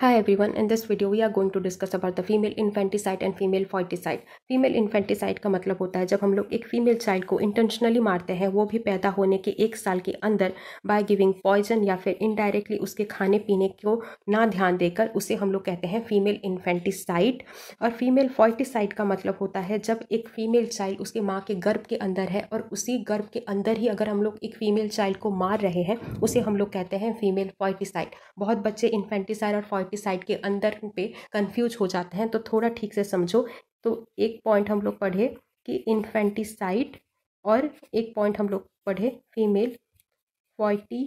Hi everyone, in this video we are going to discuss about the female infanticide and female foeticide. Female infanticide का मतलब होता है जब हम लोग एक female child को intentionally मारते हैं वो भी पैदा होने के एक साल के अंदर by giving poison या फिर indirectly उसके खाने पीने को ना ध्यान देकर उसे हम लोग कहते हैं female infanticide और female foeticide का मतलब होता है जब एक female child उसके माँ के गर्भ के अंदर है और उसी गर्भ के अंदर ही अगर हम लोग एक female child को मार रहे हैं उसे हम लोग कहते हैं female foeticide बहुत बच्चे इन्फेंटिसाइड और और साइड के अंदर पे कंफ्यूज हो जाते हैं तो थोड़ा ठीक से समझो तो एक पॉइंट हम लोग पढ़े कि इन्फेंटिसाइड और एक पॉइंट हम लोग पढ़े फीमेल फॉइटी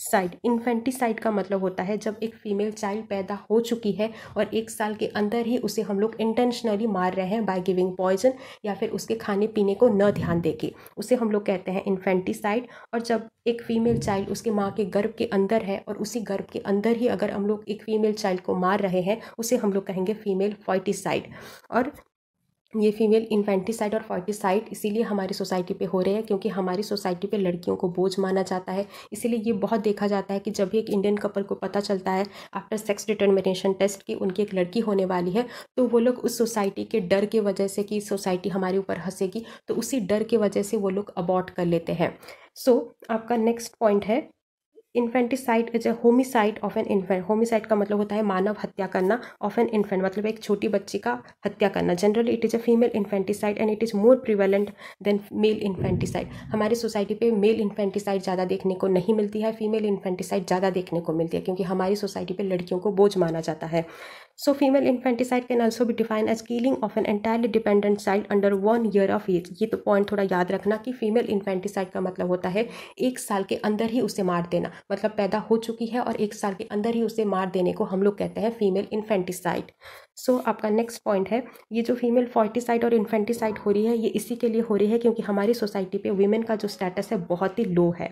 साइड इन्फेंटिसाइड का मतलब होता है जब एक फीमेल चाइल्ड पैदा हो चुकी है और एक साल के अंदर ही उसे हम लोग इंटेंशनली मार रहे हैं बाय गिविंग पॉइजन या फिर उसके खाने पीने को न ध्यान देके उसे हम लोग कहते हैं इन्फेंटिसाइड और जब एक फीमेल चाइल्ड उसके माँ के गर्भ के अंदर है और उसी गर्भ के अंदर ही अगर हम लोग एक फीमेल चाइल्ड को मार रहे हैं उसे हम लोग कहेंगे फीमेल फॉइटिसाइड और ये फीमेल इन्फेंटिसाइड और फॉर्टिसाइड इसीलिए हमारी सोसाइटी पे हो रहे हैं क्योंकि हमारी सोसाइटी पे लड़कियों को बोझ माना जाता है इसीलिए ये बहुत देखा जाता है कि जब भी एक इंडियन कपल को पता चलता है आफ्टर सेक्स डिटर्मिनेशन टेस्ट की उनकी एक लड़की होने वाली है तो वो लोग उस सोसाइटी के डर के वजह से कि सोसाइटी हमारे ऊपर हंसेगी तो उसी डर के वजह से वो लोग अबॉर्ट कर लेते हैं सो so, आपका नेक्स्ट पॉइंट है infanticide is a homicide of an infant homicide का मतलब होता है मानव हत्या करना ऑफ एन इन्फेंट मतलब एक छोटी बच्ची का हत्या करना generally it is a female infanticide and it is more prevalent than male infanticide हमारी सोसाइटी पे मेल इन्फेंटिसाइड ज़्यादा देखने को नहीं मिलती है फीमेल इन्फेंटिसाइड ज़्यादा देखने को मिलती है क्योंकि हमारी सोसाइटी पर लड़कियों को बोझ माना जाता है So female infanticide can also be defined as killing of an entirely dependent child under one year of age. ये तो पॉइंट थोड़ा याद रखना कि फीमेल इन्फेंटिसाइड का मतलब होता है एक साल के अंदर ही उसे मार देना मतलब पैदा हो चुकी है और एक साल के अंदर ही उसे मार देने को हम लोग कहते हैं फीमेल इन्फेंटिसाइड सो so, आपका नेक्स्ट पॉइंट है ये जो फीमेल फॉर्टिसाइड और इन्फेंटिसाइड हो रही है ये इसी के लिए हो रही है क्योंकि हमारी सोसाइटी पे वीमेन का जो स्टेटस है बहुत ही लो है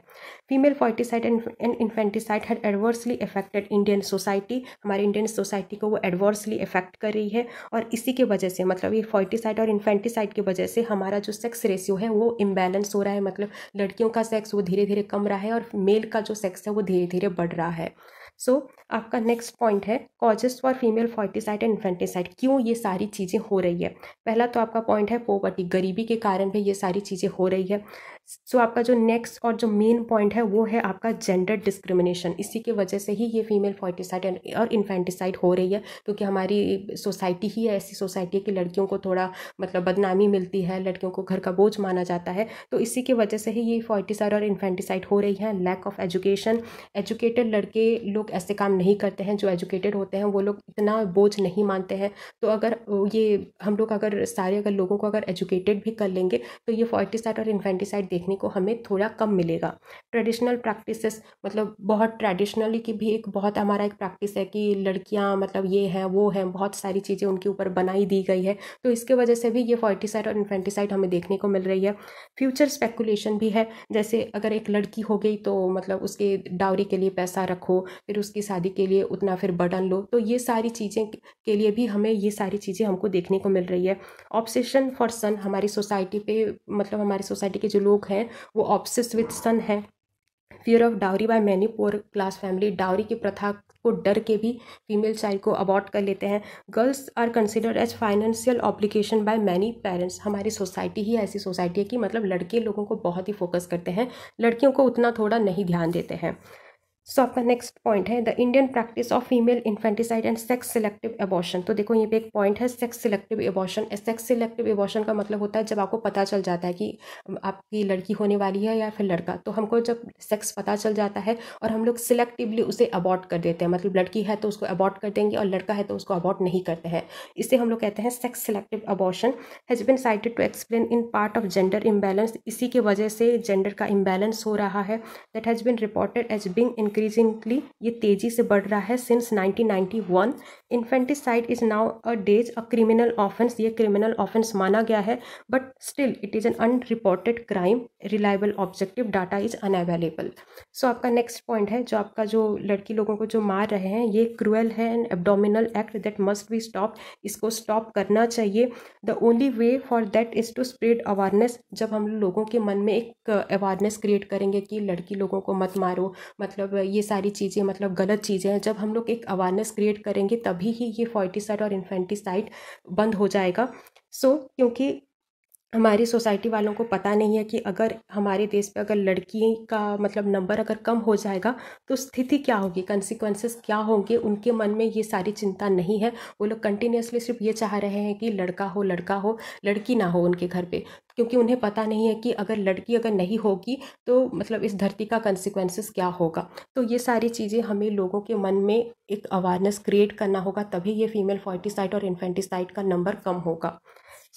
female foeticide and infanticide had adversely affected Indian society हमारे इंडियन सोसाइटी को वो एडवर्सली इफेक्ट कर रही है और इसी के वजह से मतलब ये फॉर्टिसाइड और इन्फेंटिसाइड की वजह से हमारा जो सेक्स रेशियो है वो इम्बैलेंस हो रहा है मतलब लड़कियों का सेक्स वो धीरे धीरे कम रहा है और मेल का जो सेक्स है वो धीरे धीरे बढ़ रहा है सो so, आपका नेक्स्ट पॉइंट है causes for female foeticide and infanticide क्यों ये सारी चीज़ें हो रही है पहला तो आपका पॉइंट है पोवर्टी गरीबी के कारण भी ये सारी चीज़ें हो रही है सो so, आपका जो नेक्स्ट और जो मेन पॉइंट है वो है आपका जेंडर डिस्क्रिमिनेशन इसी की वजह से ही ये फीमेल फॉर्टिसाइड और इन्फेंटिसाइड हो रही है क्योंकि तो हमारी सोसाइटी ही ऐसी सोसाइटी है कि लड़कियों को थोड़ा मतलब बदनामी मिलती है लड़कियों को घर का बोझ माना जाता है तो इसी की वजह से ही ये फॉर्टिसाइड और इन्फेंटिसाइड हो रही है लैक ऑफ एजुकेशन एजुकेटेड लड़के लोग लोग ऐसे काम नहीं करते हैं जो एजुकेटेड होते हैं वो लोग इतना बोझ नहीं मानते हैं तो अगर ये हम लोग अगर सारे अगर लोगों को अगर एजुकेटेड भी कर लेंगे तो ये फॉर्टिसाइड और इन्फेंटिसाइड देखने को हमें थोड़ा कम मिलेगा ट्रेडिशनल प्रैक्टिसेस मतलब बहुत ट्रेडिशनली की भी एक बहुत हमारा एक प्रैक्टिस है कि लड़कियाँ मतलब ये हैं वो हैं बहुत सारी चीज़ें उनके ऊपर बनाई दी गई है तो इसके वजह से भी ये फॉर्टिसाइड और इन्फेंटिसाइड हमें देखने को मिल रही है फ्यूचर स्पेकुलेशन भी है जैसे अगर एक लड़की हो गई तो मतलब उसके डावरी के लिए पैसा रखो फिर फिर उसकी शादी के लिए उतना फिर बर्डन लो तो ये सारी चीज़ें के लिए भी हमें ये सारी चीज़ें हमको देखने को मिल रही है ऑब्सेशन फॉर सन हमारी सोसाइटी पे मतलब हमारी सोसाइटी के जो लोग हैं वो ऑब्सेस विथ सन है fear of dowry by many poor class family dowry की प्रथा को डर के भी फीमेल चाइल्ड को अबॉर्ट कर लेते हैं girls are considered as financial obligation by many parents हमारी सोसाइटी ही ऐसी सोसाइटी है कि मतलब लड़के लोगों को बहुत ही फोकस करते हैं लड़कियों को उतना थोड़ा नहीं ध्यान देते हैं सो आपका नेक्स्ट पॉइंट है the Indian practice of female infanticide and sex selective abortion तो देखो ये पे एक पॉइंट है sex selective abortion sex selective abortion का मतलब होता है जब आपको पता चल जाता है कि आपकी लड़की होने वाली है या फिर लड़का तो हमको जब सेक्स पता चल जाता है और हम लोग सिलेक्टिवली उसे अबॉर्ट कर देते हैं मतलब लड़की है तो उसको अबॉर्ट कर देंगे और लड़का है तो उसको अबॉर्ट नहीं करते हैं इसे हम लोग कहते हैं sex selective abortion has been cited to explain in part of gender imbalance इसी की वजह से जेंडर का इम्बैलेंस हो रहा है that has been reported as being in increasingly ये तेजी से बढ़ रहा है since 1991 infanticide is now a days a criminal offence ये क्रिमिनल ऑफेंस माना गया है but still it is an unreported crime reliable objective data is unavailable so आपका नेक्स्ट पॉइंट है जो आपका जो लड़की लोगों को जो मार रहे हैं ये क्रूएल है and abdominal act that must be stop इसको स्टॉप करना चाहिए the only way for that is to spread awareness जब हम लोगों के मन में एक अवेयरनेस uh, क्रिएट करेंगे कि लड़की लोगों को मत मारो मतलब ये सारी चीज़ें मतलब गलत चीज़ें हैं जब हम लोग एक अवेयरनेस क्रिएट करेंगे तभी ही ये फॉर्टिसाइड और इन्फेंटिसाइड बंद हो जाएगा सो so, क्योंकि हमारी सोसाइटी वालों को पता नहीं है कि अगर हमारे देश पे अगर लड़की का मतलब नंबर अगर कम हो जाएगा तो स्थिति क्या होगी कंसिक्वेंसेस क्या होंगे उनके मन में ये सारी चिंता नहीं है वो लोग कंटिन्यूसली सिर्फ ये चाह रहे हैं कि लड़का हो लड़का हो लड़की ना हो उनके घर पे क्योंकि उन्हें पता नहीं है कि अगर लड़की अगर नहीं होगी तो मतलब इस धरती का कंसिक्वेंसेस क्या होगा तो ये सारी चीज़ें हमें लोगों के मन में एक अवेयरनेस क्रिएट करना होगा तभी ये फीमेल फॉर्टिसाइड और इन्फेंटिसाइड का नंबर कम होगा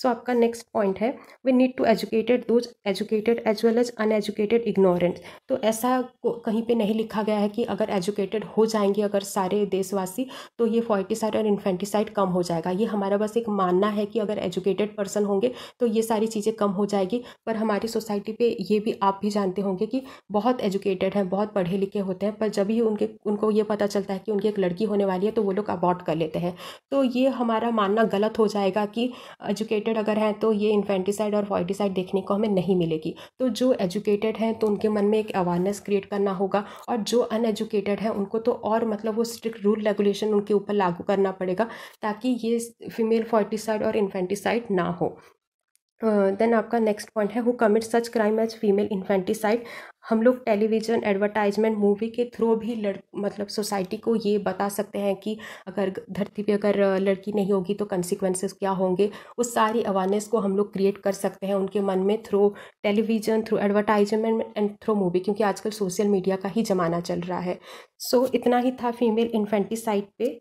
सो so, आपका नेक्स्ट पॉइंट है we need to educated those educated as well as uneducated ignorant तो ऐसा कहीं पे नहीं लिखा गया है कि अगर एजुकेटेड हो जाएंगे अगर सारे देशवासी तो ये फॉर्टिसाइड और इन्फेंटिसाइड कम हो जाएगा ये हमारा बस एक मानना है कि अगर एजुकेटेड पर्सन होंगे तो ये सारी चीज़ें कम हो जाएगी पर हमारी सोसाइटी पर ये भी आप भी जानते होंगे कि बहुत एजुकेटेड हैं बहुत पढ़े लिखे होते हैं पर जब भी उनके उनको ये पता चलता है कि उनकी एक लड़की होने वाली है तो वो लोग अबॉर्ट कर लेते हैं तो ये हमारा मानना गलत हो जाएगा कि एजुकेटेड एजुकेटेड अगर हैं तो ये इन्फेंटिसाइड और फॉइटिसाइड देखने को हमें नहीं मिलेगी तो जो एजुकेटेड हैं तो उनके मन में एक अवेयरनेस क्रिएट करना होगा और जो अनएजुकेटेड है उनको तो और मतलब वो स्ट्रिक्ट रूल रेगुलेशन उनके ऊपर लागू करना पड़ेगा ताकि ये फीमेल फॉइटिसाइड और इन्फेंटिसाइड ना हो देन आपका नेक्स्ट पॉइंट है who commit such crime as female infanticide हम लोग टेलीविज़न एडवर्टाइजमेंट मूवी के थ्रू भी लड़ मतलब सोसाइटी को ये बता सकते हैं कि अगर धरती पे अगर लड़की नहीं होगी तो कंसिक्वेंसेस क्या होंगे उस सारी अवेयरनेस को हम लोग क्रिएट कर सकते हैं उनके मन में through television through advertisement and through movie क्योंकि आजकल सोशल मीडिया का ही ज़माना चल रहा है सो so, इतना ही था फीमेल इन्फेंटिसाइड पर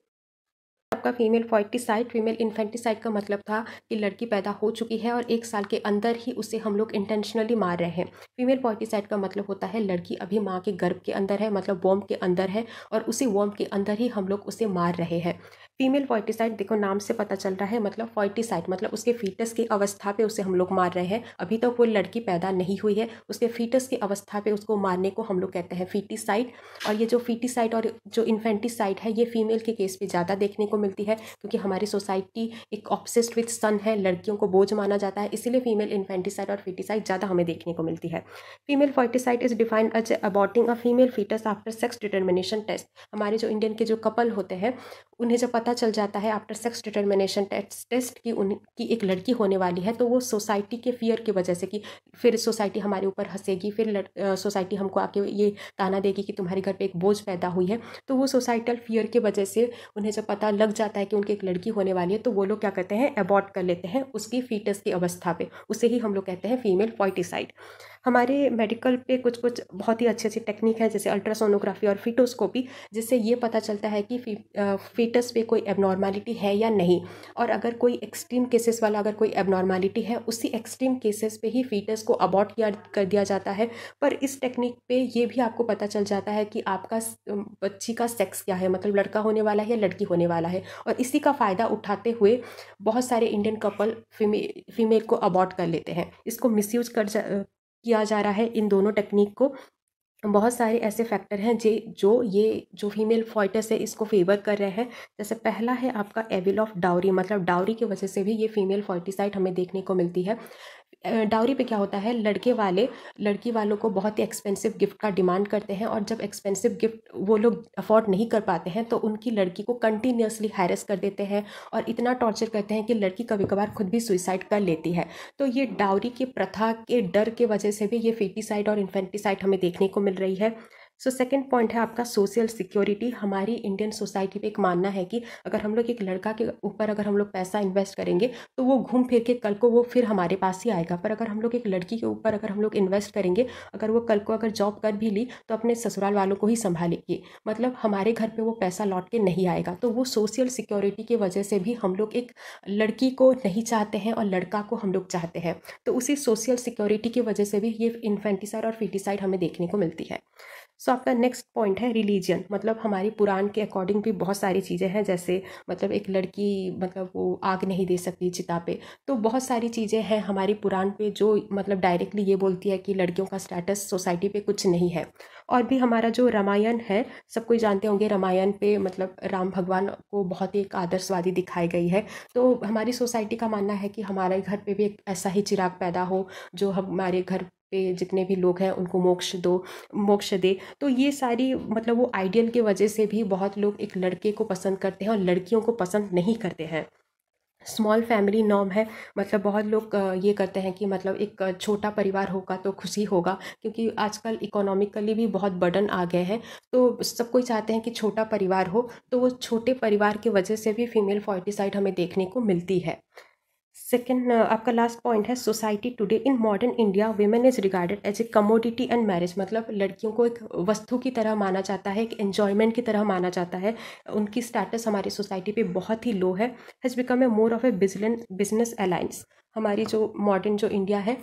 आपका फीमेल फॉइटिसाइड फीमेल इन्फेंटिसाइड का मतलब था कि लड़की पैदा हो चुकी है और एक साल के अंदर ही उसे हम लोग इंटेंशनली मार रहे हैं फीमेल फॉइटिसाइड का मतलब होता है लड़की अभी माँ के गर्भ के अंदर है मतलब वॉम के अंदर है और उसी वॉम के अंदर ही हम लोग उसे मार रहे हैं फीमेल फॉर्टिसाइड देखो नाम से पता चल रहा है मतलब फॉर्टिसाइड मतलब उसके फीटस की अवस्था पे उसे हम लोग मार रहे हैं अभी तक वो लड़की पैदा नहीं हुई है उसके फीटस की अवस्था पे उसको मारने को हम लोग कहते हैं फीटिसाइड और ये जो फीटिसाइड और जो इन्फेंटिसाइड है ये फीमेल के केस पे ज़्यादा देखने को मिलती है क्योंकि हमारी सोसाइटी एक ऑप्सिस्ट विथ सन है लड़कियों को बोझ माना जाता है इसीलिए फीमेल इन्फेंटिसाइड और फीटिसाइड ज़्यादा हमें देखने को मिलती है female foeticide is defined as aborting a female foetus after sex determination test हमारे जो इंडियन के जो कपल होते हैं उन्हें जब पता पता चल जाता है after sex determination test test की उनकी एक लड़की होने वाली है तो वो सोसाइटी के फियर की वजह से कि फिर सोसाइटी हमारे ऊपर हंसेगी फिर सोसाइटी हमको आके ये ताना देगी कि तुम्हारे घर पे एक बोझ पैदा हुई है तो वो सोसाइटल फियर की वजह से उन्हें जब पता लग जाता है कि उनकी एक लड़की होने वाली है तो वो लोग क्या करते हैं अबॉर्ड कर लेते हैं उसकी फीटस की अवस्था पर उसे ही हम लोग कहते हैं फीमेल फॉइटिसाइड हमारे मेडिकल पे कुछ कुछ बहुत ही अच्छी अच्छी टेक्निक है जैसे अल्ट्रासोनोग्राफी और फिटोस्कोपी जिससे ये पता चलता है कि फी, फीटस पे कोई एबनॉर्मेलिटी है या नहीं और अगर कोई एक्सट्रीम केसेस वाला अगर कोई एबनॉर्मेलिटी है उसी एक्सट्रीम केसेस पे ही फीटस को अबॉट किया कर दिया जाता है पर इस टेक्निक पे ये भी आपको पता चल जाता है कि आपका बच्ची का सेक्स क्या है मतलब लड़का होने वाला है या लड़की होने वाला है और इसी का फ़ायदा उठाते हुए बहुत सारे इंडियन कपल फीमे फीमेल को अबॉट कर लेते हैं इसको मिस कर जा किया जा रहा है इन दोनों टेक्निक को बहुत सारे ऐसे फैक्टर हैं जे जो ये जो फीमेल फॉइटस है इसको फेवर कर रहे हैं जैसे पहला है आपका एविल ऑफ डाउरी मतलब डाउरी की वजह से भी ये फीमेल फॉइटिसाइट हमें देखने को मिलती है डाउरी पे क्या होता है लड़के वाले लड़की वालों को बहुत ही एक्सपेंसिव गिफ्ट का डिमांड करते हैं और जब एक्सपेंसिव गिफ्ट वो लोग अफोर्ड नहीं कर पाते हैं तो उनकी लड़की को कंटिन्यूसली हैरेस कर देते हैं और इतना टॉर्चर करते हैं कि लड़की कभी कभार खुद भी सुइसाइड कर लेती है तो ये डाउरी की प्रथा के डर के वजह से भी ये फेटिसाइड और इन्फेंटिसाइड हमें देखने को मिल रही है सो सेकेंड पॉइंट है आपका सोशल सिक्योरिटी हमारी इंडियन सोसाइटी पे एक मानना है कि अगर हम लोग एक लड़का के ऊपर अगर हम लोग पैसा इन्वेस्ट करेंगे तो वो घूम फिर के कल को वो फिर हमारे पास ही आएगा पर अगर हम लोग एक लड़की के ऊपर अगर हम लोग इन्वेस्ट करेंगे अगर वो कल को अगर जॉब कर भी ली तो अपने ससुराल वालों को ही संभालेगी मतलब हमारे घर पर वो पैसा लौट के नहीं आएगा तो वो सोशल सिक्योरिटी की वजह से भी हम लोग एक लड़की को नहीं चाहते हैं और लड़का को हम लोग चाहते हैं तो उसी सोशल सिक्योरिटी की वजह से भी ये इन्फेंटिसाइड और फिटिसाइड हमें देखने को मिलती है सो so, आपका नेक्स्ट पॉइंट है रिलीजन मतलब हमारी पुराण के अकॉर्डिंग भी बहुत सारी चीज़ें हैं जैसे मतलब एक लड़की मतलब वो आग नहीं दे सकती चिता पे तो बहुत सारी चीज़ें हैं हमारी पुराण पे जो मतलब डायरेक्टली ये बोलती है कि लड़कियों का स्टेटस सोसाइटी पे कुछ नहीं है और भी हमारा जो रामायण है सब कोई जानते होंगे रामायण पे मतलब राम भगवान को बहुत ही एक आदर्शवादी दिखाई गई है तो हमारी सोसाइटी का मानना है कि हमारे घर पर भी एक ऐसा ही चिराग पैदा हो जो हमारे घर पे जितने भी लोग हैं उनको मोक्ष दो मोक्ष दे तो ये सारी मतलब वो आइडियल की वजह से भी बहुत लोग एक लड़के को पसंद करते हैं और लड़कियों को पसंद नहीं करते हैं स्मॉल फैमिली नॉर्म है मतलब बहुत लोग ये करते हैं कि मतलब एक छोटा परिवार होगा तो खुशी होगा क्योंकि आजकल इकोनॉमिकली भी बहुत बर्डन आ गए हैं तो सब कोई चाहते हैं कि छोटा परिवार हो तो वो छोटे परिवार की वजह से भी फीमेल फॉर्टिसाइड हमें देखने को मिलती है सेकेंड uh, आपका लास्ट पॉइंट है society today in modern India women is regarded as a commodity and marriage मतलब लड़कियों को एक वस्तु की तरह माना जाता है एक एन्जॉयमेंट की तरह माना जाता है उनकी स्टेटस हमारी सोसाइटी पे बहुत ही लो है has become a more of a business business alliance हमारी जो मॉडर्न जो इंडिया है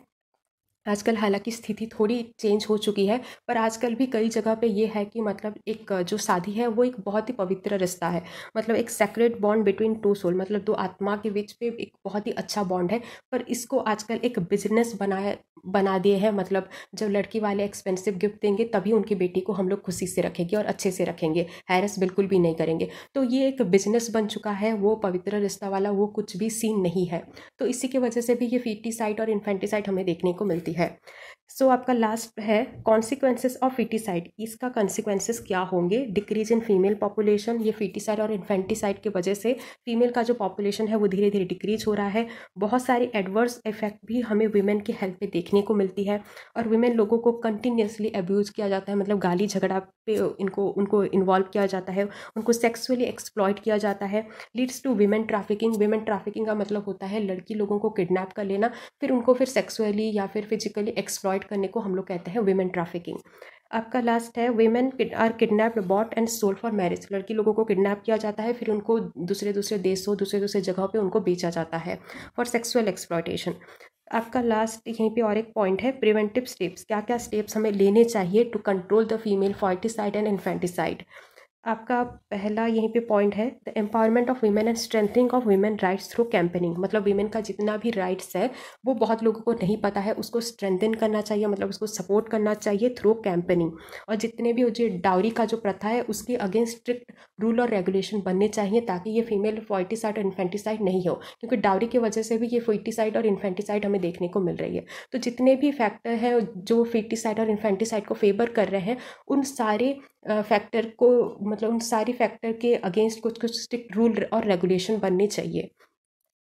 आजकल हालांकि स्थिति थोड़ी चेंज हो चुकी है पर आजकल भी कई जगह पे ये है कि मतलब एक जो शादी है वो एक बहुत ही पवित्र रिश्ता है मतलब एक sacred bond between two soul मतलब दो आत्मा के बीच पे एक बहुत ही अच्छा बॉन्ड है पर इसको आजकल एक बिजनेस बनाया बना दिए है मतलब जब लड़की वाले एक्सपेंसिव गिफ्ट देंगे तभी उनकी बेटी को हम लोग खुशी से रखेंगे और अच्छे से रखेंगे हैरस बिल्कुल भी नहीं करेंगे तो ये एक बिजनेस बन चुका है वो पवित्र रिश्ता वाला वो कुछ भी सीन नहीं है तो इसी की वजह से भी ये साइट और साइट हमें देखने को मिलती है होती है सो so, आपका लास्ट है कॉन्सिक्वेंसेस ऑफ फिटिसाइड इसका कॉन्सिक्वेंसेस क्या होंगे डिक्रीज इन फीमेल पॉपुलेशन ये फिटिसाइड और इन्फेंटिसाइड की वजह से फीमेल का जो पॉपुलेशन है वो धीरे धीरे डिक्रीज हो रहा है बहुत सारी एडवर्स इफेक्ट भी हमें वुमेन की हेल्थ पे देखने को मिलती है और वुमेन लोगों को कंटिन्यूसली अब्यूज़ किया जाता है मतलब गाली झगड़ा पे इनको उनको इन्वॉल्व किया जाता है उनको सेक्सुअली एक्सप्लॉयड किया जाता है leads to women trafficking women trafficking का मतलब होता है लड़की लोगों को किडनेप कर लेना फिर उनको फिर सेक्सुअली या फिर फिर फिजिकली एक्सप्लॉयट करने को हम लोग कहते हैं वेमेन ट्रैफिकिंग आपका लास्ट है women are kidnapped bought and sold for marriage लड़की लोगों को किडनैप किया जाता है फिर उनको दूसरे दूसरे देशों दूसरे दूसरे जगहों पे उनको बेचा जाता है फॉर सेक्सुअल एक्सप्लॉयटेशन आपका लास्ट यहीं पे और एक पॉइंट है प्रिवेंटिव स्टेप्स क्या क्या स्टेप्स हमें लेने चाहिए to control the female foeticide and infanticide आपका पहला यहीं पे पॉइंट है the empowerment of women and strengthening of women rights through campaigning मतलब वीमेन का जितना भी राइट्स है वो बहुत लोगों को नहीं पता है उसको स्ट्रेंथन करना चाहिए मतलब उसको सपोर्ट करना चाहिए थ्रू कैंपेनिंग और जितने भी जो डाउरी का जो प्रथा है उसके अगेंस्ट स्ट्रिक्ट रूल और रेगुलेशन बनने चाहिए ताकि ये फीमेल फोर्टिसाइड और इन्फेंटिसाइड नहीं हो क्योंकि डाउरी की वजह से भी ये फोर्टिसाइड और इन्फेंटिसाइड हमें देखने को मिल रही है तो जितने भी फैक्टर हैं जो फिटिसाइड और इन्फेंटिसाइड को फेवर कर रहे हैं उन सारे फैक्टर को मतलब उन सारी फैक्टर के अगेंस्ट कुछ कुछ स्ट्रिक्ट रूल और रेगुलेशन बननी चाहिए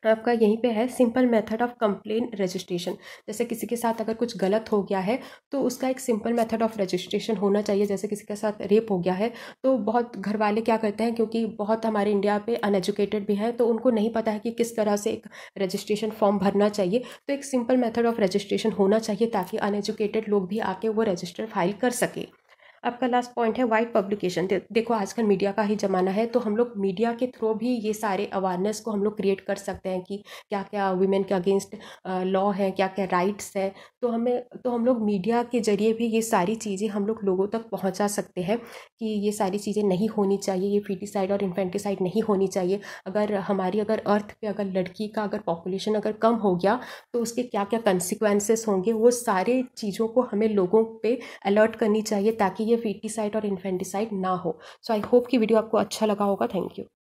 आपका यहीं पे है simple method of complain registration जैसे किसी के साथ अगर कुछ गलत हो गया है तो उसका एक सिंपल मेथड ऑफ रजिस्ट्रेशन होना चाहिए जैसे किसी के साथ रेप हो गया है तो बहुत घर वाले क्या करते हैं क्योंकि बहुत हमारे इंडिया पे अनएजुकेटेड भी हैं तो उनको नहीं पता है कि किस तरह से एक रजिस्ट्रेशन फॉर्म भरना चाहिए तो एक सिंपल मेथड ऑफ रजिस्ट्रेशन होना चाहिए ताकि अनएजुकेटेड लोग भी आके वो रजिस्टर फाइल कर सकें आपका लास्ट पॉइंट है वाइट पब्लिकेशन दे, देखो आजकल मीडिया का ही ज़माना है तो हम लोग मीडिया के थ्रू भी ये सारे अवेयरनेस को हम लोग क्रिएट कर सकते हैं कि क्या क्या वुमेन के अगेंस्ट लॉ है क्या क्या राइट्स है तो हमें तो हम लोग मीडिया के ज़रिए भी ये सारी चीज़ें हम लोग लोगों तक पहुँचा सकते हैं कि ये सारी चीज़ें नहीं होनी चाहिए ये फिटिसाइड और इन्फेंटिसाइड नहीं होनी चाहिए अगर हमारी अगर अर्थ पर अगर लड़की का अगर पॉपुलेशन अगर कम हो गया तो उसके क्या क्या कंसिक्वेंसेस होंगे वो सारे चीज़ों को हमें लोगों पर अलर्ट करनी चाहिए ताकि ये ये फीटिसाइड और इन्फेंटिसाइड ना हो सो आई होप कि वीडियो आपको अच्छा लगा होगा थैंक यू